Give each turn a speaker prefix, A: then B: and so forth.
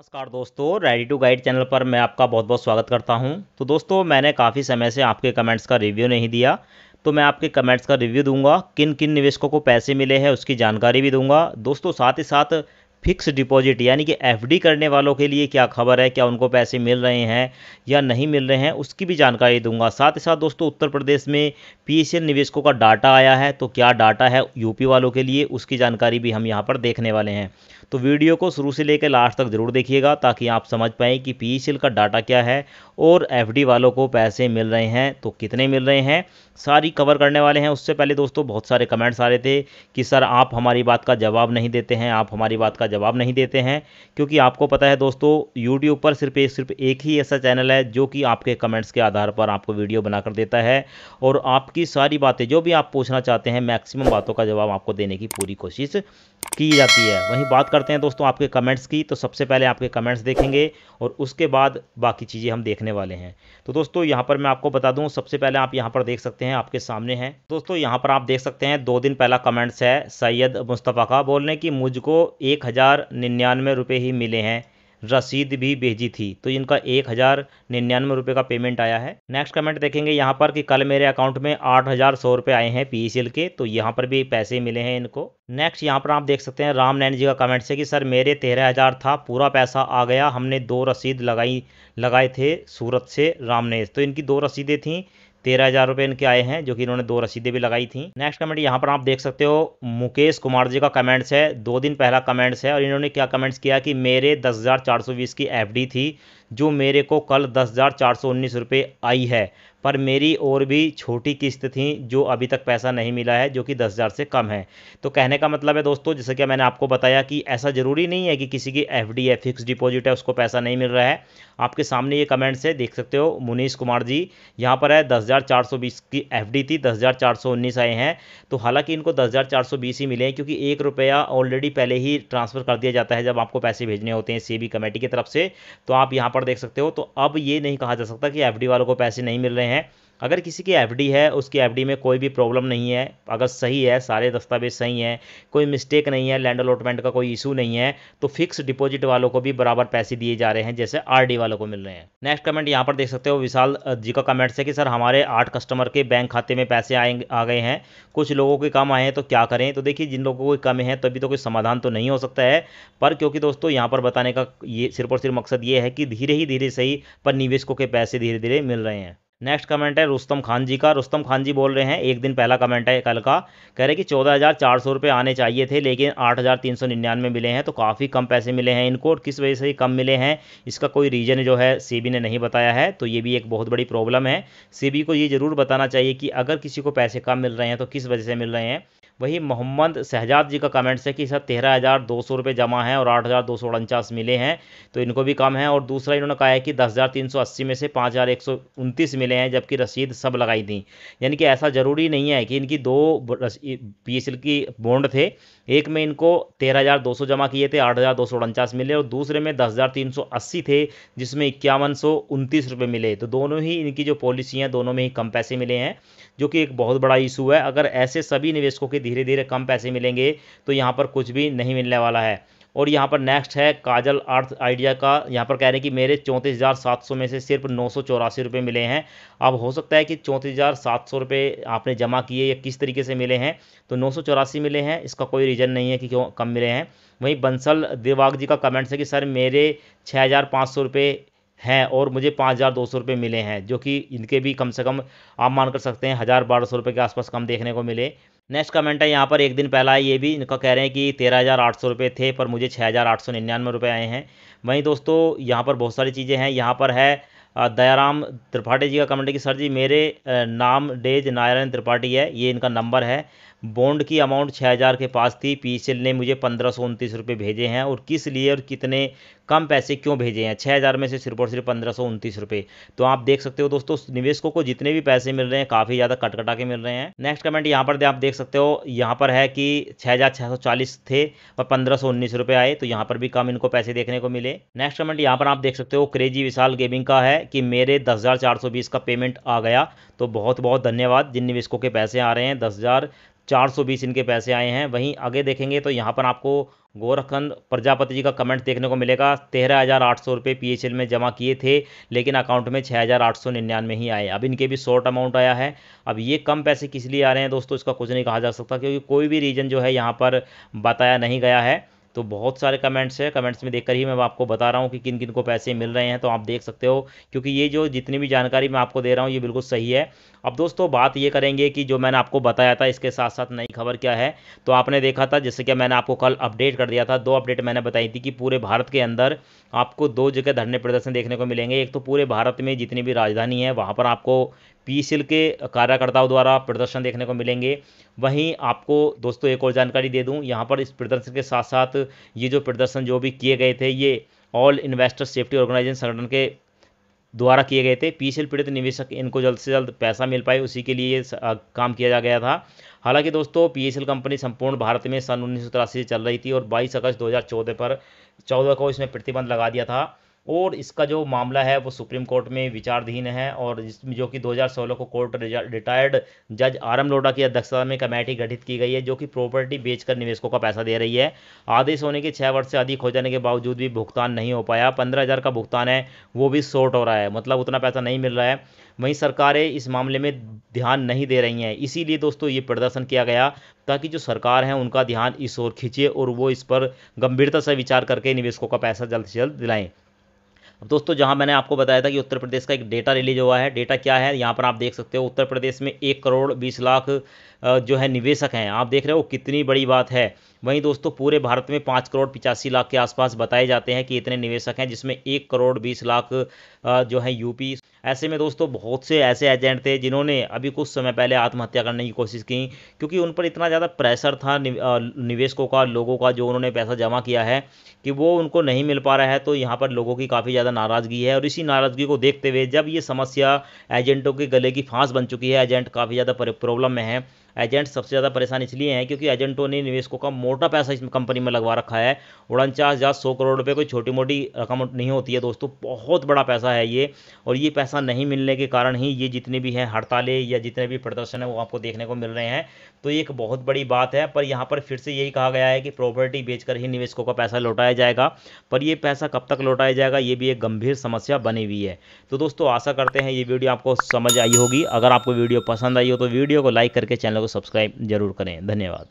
A: नमस्कार दोस्तों ready to guide channel पर मैं आपका बहुत बहुत स्वागत करता हूं तो दोस्तों मैंने काफ़ी समय से आपके कमेंट्स का रिव्यू नहीं दिया तो मैं आपके कमेंट्स का रिव्यू दूंगा किन किन निवेशकों को पैसे मिले हैं उसकी जानकारी भी दूंगा दोस्तों साथ ही साथ फिक्स डिपॉजिट यानी कि एफ करने वालों के लिए क्या खबर है क्या उनको पैसे मिल रहे हैं या नहीं मिल रहे हैं उसकी भी जानकारी दूंगा साथ ही साथ दोस्तों उत्तर प्रदेश में पी e निवेशकों का डाटा आया है तो क्या डाटा है यूपी वालों के लिए उसकी जानकारी भी हम यहाँ पर देखने वाले हैं तो वीडियो को शुरू से लेकर लास्ट तक ज़रूर देखिएगा ताकि आप समझ पाएँ कि पी का डाटा क्या है और एफ वालों को पैसे मिल रहे हैं तो कितने मिल रहे हैं सारी कवर करने वाले हैं उससे पहले दोस्तों बहुत सारे कमेंट्स आ रहे थे कि सर आप हमारी बात का जवाब नहीं देते हैं आप हमारी बात का जवाब नहीं देते हैं क्योंकि आपको पता है दोस्तों यूट्यूब पर सिर्फ एक सिर्फ एक ही ऐसा चैनल है जो कि आपके कमेंट्स के आधार पर आपको वीडियो बनाकर देता है और आपकी सारी बातें जो भी आप पूछना चाहते हैं मैक्सिमम बातों का जवाब आपको देने की पूरी कोशिश की जाती है वहीं बात कर करते हैं दोस्तों आपके कमेंट्स की तो सबसे पहले आपके कमेंट्स देखेंगे और उसके बाद बाकी चीज़ें हम देखने वाले हैं तो दोस्तों यहाँ पर मैं आपको बता दूँ सबसे पहले आप यहाँ पर देख सकते हैं आपके सामने हैं दोस्तों यहाँ पर आप देख सकते हैं दो दिन पहला कमेंट्स है सैयद मुस्तफ़ा का बोलने कि मुझको एक हज़ार ही मिले हैं रसीद भी भेजी थी तो इनका एक हज़ार निन्यानवे रुपये का पेमेंट आया है नेक्स्ट कमेंट देखेंगे यहाँ पर कि कल मेरे अकाउंट में आठ हज़ार सौ रुपये आए हैं पी e के तो यहाँ पर भी पैसे मिले हैं इनको नेक्स्ट यहाँ पर आप देख सकते हैं राम नैन जी का कमेंट से कि सर मेरे तेरह हज़ार था पूरा पैसा आ गया हमने दो रसीद लगाई लगाए थे सूरत से राम तो इनकी दो रसीदें थी तेरह हज़ार रुपये इनके आए हैं जो कि इन्होंने दो रसीदें भी लगाई थी नेक्स्ट कमेंट यहाँ पर आप देख सकते हो मुकेश कुमार जी का कमेंट्स है दो दिन पहला कमेंट्स है और इन्होंने क्या कमेंट्स किया कि मेरे दस हज़ार चार सौ बीस की एफ थी जो मेरे को कल दस हज़ार चार सौ उन्नीस रुपये आई है पर मेरी और भी छोटी किस्त थी जो अभी तक पैसा नहीं मिला है जो कि दस हज़ार से कम है तो कहने का मतलब है दोस्तों जैसे कि मैंने आपको बताया कि ऐसा ज़रूरी नहीं है कि किसी की एफ है फिक्स डिपॉजिट है उसको पैसा नहीं मिल रहा है आपके सामने ये कमेंट्स है देख सकते हो मुनीष कुमार जी यहाँ पर है दस हज़ार चार सौ बीस की एफ थी दस हज़ार चार सौ उन्नीस आए हैं तो हालांकि इनको दस हज़ार चार सौ बीस ही मिले हैं क्योंकि एक रुपया ऑलरेडी पहले ही ट्रांसफ़र कर दिया जाता है जब आपको पैसे भेजने होते हैं सी कमेटी की तरफ से तो आप यहाँ पर पर देख सकते हो तो अब ये नहीं कहा जा सकता कि एफ वालों को पैसे नहीं मिल रहे हैं अगर किसी की एफ है उसकी एफ में कोई भी प्रॉब्लम नहीं है अगर सही है सारे दस्तावेज सही हैं कोई मिस्टेक नहीं है लैंड अलॉटमेंट का कोई इशू नहीं है तो फिक्स डिपॉजिट वालों को भी बराबर पैसे दिए जा रहे हैं जैसे आर वालों को मिल रहे हैं नेक्स्ट कमेंट यहाँ पर देख सकते हो विशाल जी का कमेंट्स है कि सर हमारे आठ कस्टमर के बैंक खाते में पैसे आए आ गए हैं कुछ लोगों के कम आए हैं तो क्या करें तो देखिए जिन लोगों की कमी है तभी तो कोई समाधान तो नहीं हो सकता है पर क्योंकि दोस्तों यहाँ पर बताने का ये सिर्फ और सिर्फ मकसद ये है कि धीरे ही धीरे सही पर निवेशकों के पैसे धीरे धीरे मिल रहे हैं नेक्स्ट कमेंट है रुस्तम खान जी का रुस्तम खान जी बोल रहे हैं एक दिन पहला कमेंट है कल का कह रहे कि चौदह हज़ार चार सौ रुपये आने चाहिए थे लेकिन आठ हज़ार तीन सौ निन्यानवे मिले हैं तो काफ़ी कम पैसे मिले हैं इनको और किस वजह से कम मिले हैं इसका कोई रीज़न जो है सी ने नहीं बताया है तो ये भी एक बहुत बड़ी प्रॉब्लम है सी को ये ज़रूर बताना चाहिए कि अगर किसी को पैसे कम मिल रहे हैं तो किस वजह से मिल रहे हैं वही मोहम्मद शहजाद जी का कमेंट्स है कि सर तेरह हज़ार दो सौ रुपये जमा हैं और आठ हज़ार दो सौ उनचास मिले हैं तो इनको भी कम है और दूसरा इन्होंने कहा है कि दस हज़ार तीन सौ अस्सी में से पाँच हज़ार एक सौ उनतीस मिले मिले हैं जबकि रसीद सब लगाई थी यानी कि ऐसा ज़रूरी नहीं है कि इनकी दो पी एस की बॉन्ड थे एक में इनको तेरह हज़ार दो सौ जमा किए थे आठ हज़ार दो सौ उनचास मिले और दूसरे में दस हज़ार तीन सौ अस्सी थे जिसमें इक्यावन सौ उनतीस रुपये मिले तो दोनों ही इनकी जो पॉलिसी हैं दोनों में ही कम पैसे मिले हैं जो कि एक बहुत बड़ा इशू है अगर ऐसे सभी निवेशकों के धीरे धीरे कम पैसे मिलेंगे तो यहाँ पर कुछ भी नहीं मिलने वाला है और यहाँ पर नेक्स्ट है काजल अर्थ आइडिया का यहाँ पर कह रहे हैं कि मेरे चौंतीस हज़ार सात सौ में से सिर्फ नौ सौ चौरासी रुपये मिले हैं अब हो सकता है कि चौंतीस हज़ार सात सौ रुपये आपने जमा किए या किस तरीके से मिले हैं तो नौ सौ चौरासी मिले हैं इसका कोई रीज़न नहीं है कि क्यों कम मिले हैं वहीं बंसल देवाग जी का कमेंट्स है कि सर मेरे छः हज़ार पाँच सौ रुपये हैं और मुझे पाँच हज़ार दो सौ रुपये मिले हैं जो कि इनके भी कम से कम आप मान कर सकते हैं हज़ार बारह सौ रुपये के आसपास कम देखने को मिले नेक्स्ट कमेंट है यहाँ पर एक दिन पहला ये भी इनका कह रहे हैं कि तेरह हज़ार आठ सौ रुपये थे पर मुझे छः हज़ार आठ सौ निन्यानवे रुपये आए हैं वहीं दोस्तों यहाँ पर बहुत सारी चीज़ें हैं यहाँ पर है दयाराम त्रिपाठी जी का कमेंट है कि सर जी मेरे नाम डेज नारायण त्रिपाठी है ये इनका नंबर है बॉन्ड की अमाउंट छः हज़ार के पास थी पी ने मुझे पंद्रह सौ उनतीस रुपये भेजे हैं और किस लिए और कितने कम पैसे क्यों भेजे हैं छः हज़ार में से सिर्फ और सिर्फ पंद्रह सौ उनतीस रुपये तो आप देख सकते हो दोस्तों निवेशकों को जितने भी पैसे मिल रहे हैं काफ़ी ज़्यादा कटकटा के मिल रहे हैं नेक्स्ट कमेंट यहाँ पर आप देख सकते हो यहाँ पर है कि छः हज़ार छः सौ चालीस थे और पंद्रह सौ उन्नीस रुपये आए तो यहाँ पर भी कम इनको पैसे देखने को मिले नेक्स्ट कमेंट यहाँ पर आप देख सकते हो क्रेजी विशाल गेमिंग का है कि मेरे दस हज़ार चार सौ बीस का पेमेंट आ गया तो बहुत बहुत धन्यवाद जिन निवेशकों के पैसे आ रहे हैं दस हज़ार 420 इनके पैसे आए हैं वहीं आगे देखेंगे तो यहाँ पर आपको गोरखंड प्रजापति जी का कमेंट देखने को मिलेगा तेरह हज़ार आठ सौ रुपये पी में जमा किए थे लेकिन अकाउंट में छः हज़ार आठ सौ निन्यानवे ही आए अब इनके भी शॉर्ट अमाउंट आया है अब ये कम पैसे किस लिए आ रहे हैं दोस्तों इसका कुछ नहीं कहा जा सकता क्योंकि कोई भी रीज़न जो है यहाँ पर बताया नहीं गया है तो बहुत सारे कमेंट्स है कमेंट्स में देखकर ही मैं आपको बता रहा हूँ कि किन किन को पैसे मिल रहे हैं तो आप देख सकते हो क्योंकि ये जो जितनी भी जानकारी मैं आपको दे रहा हूँ ये बिल्कुल सही है अब दोस्तों बात ये करेंगे कि जो मैंने आपको बताया था इसके साथ साथ नई खबर क्या है तो आपने देखा था जैसे कि मैंने आपको कल अपडेट कर दिया था दो अपडेट मैंने बताई थी कि पूरे भारत के अंदर आपको दो जगह धरने प्रदर्शन देखने को मिलेंगे एक तो पूरे भारत में जितनी भी राजधानी है वहाँ पर आपको पी के कार्यकर्ताओं द्वारा प्रदर्शन देखने को मिलेंगे वहीं आपको दोस्तों एक और जानकारी दे दूं यहाँ पर इस प्रदर्शन के साथ साथ ये जो प्रदर्शन जो भी किए गए थे ये ऑल इन्वेस्टर सेफ्टी ऑर्गेनाइजेशन संगठन के द्वारा किए गए थे पीसीएल पीड़ित निवेशक इनको जल्द से जल्द पैसा मिल पाए उसी के लिए काम किया जा गया था हालांकि दोस्तों पीएसएल कंपनी संपूर्ण भारत में सन उन्नीस से चल रही थी और 22 अगस्त 2014 पर 14 को इसमें प्रतिबंध लगा दिया था और इसका जो मामला है वो सुप्रीम कोर्ट में विचारधीन है और जिसमें जो कि 2016 को कोर्ट रिटायर्ड जज आर एम लोडा की अध्यक्षता में कमेटी गठित की गई है जो कि प्रॉपर्टी बेचकर निवेशकों का पैसा दे रही है आदेश होने के छः वर्ष से अधिक हो जाने के बावजूद भी भुगतान नहीं हो पाया पंद्रह हज़ार का भुगतान है वो भी शॉर्ट हो रहा है मतलब उतना पैसा नहीं मिल रहा है वहीं सरकारें इस मामले में ध्यान नहीं दे रही हैं इसीलिए दोस्तों ये प्रदर्शन किया गया ताकि जो सरकार है उनका ध्यान इस ओर खींचे और वो इस पर गंभीरता से विचार करके निवेशकों का पैसा जल्द से जल्द दिलाएँ अब दोस्तों जहां मैंने आपको बताया था कि उत्तर प्रदेश का एक डेटा रिलीज हुआ है डेटा क्या है यहाँ पर आप देख सकते हो उत्तर प्रदेश में एक करोड़ बीस लाख जो है निवेशक हैं आप देख रहे हो कितनी बड़ी बात है वहीं दोस्तों पूरे भारत में पाँच करोड़ पिचासी लाख के आसपास बताए जाते हैं कि इतने निवेशक हैं जिसमें एक करोड़ बीस लाख जो है यूपी ऐसे में दोस्तों बहुत से ऐसे एजेंट थे जिन्होंने अभी कुछ समय पहले आत्महत्या करने की कोशिश की क्योंकि उन पर इतना ज़्यादा प्रेशर था निवेशकों का लोगों का जो उन्होंने पैसा जमा किया है कि वो उनको नहीं मिल पा रहा है तो यहाँ पर लोगों की काफ़ी ज़्यादा नाराज़गी है और इसी नाराज़गी को देखते हुए जब ये समस्या एजेंटों के गले की फांस बन चुकी है एजेंट काफ़ी ज़्यादा प्रॉब्लम में है एजेंट सबसे ज़्यादा परेशान इसलिए हैं क्योंकि एजेंटों ने निवेशकों का मोटा पैसा इस कंपनी में लगवा रखा है उड़नचास हज़ार सौ करोड़ रुपये कोई छोटी मोटी रकम नहीं होती है दोस्तों बहुत बड़ा पैसा है ये और ये पैसा नहीं मिलने के कारण ही ये जितने भी हैं हड़तालें या जितने भी प्रदर्शन हैं वो आपको देखने को मिल रहे हैं तो ये एक बहुत बड़ी बात है पर यहाँ पर फिर से यही कहा गया है कि प्रॉपर्टी बेचकर ही निवेशकों का पैसा लौटाया जाएगा पर ये पैसा कब तक लौटाया जाएगा ये भी एक गंभीर समस्या बनी हुई है तो दोस्तों आशा करते हैं ये वीडियो आपको समझ आई होगी अगर आपको वीडियो पसंद आई हो तो वीडियो को लाइक करके चैनल चैनल को सब्सक्राइब जरूर करें धन्यवाद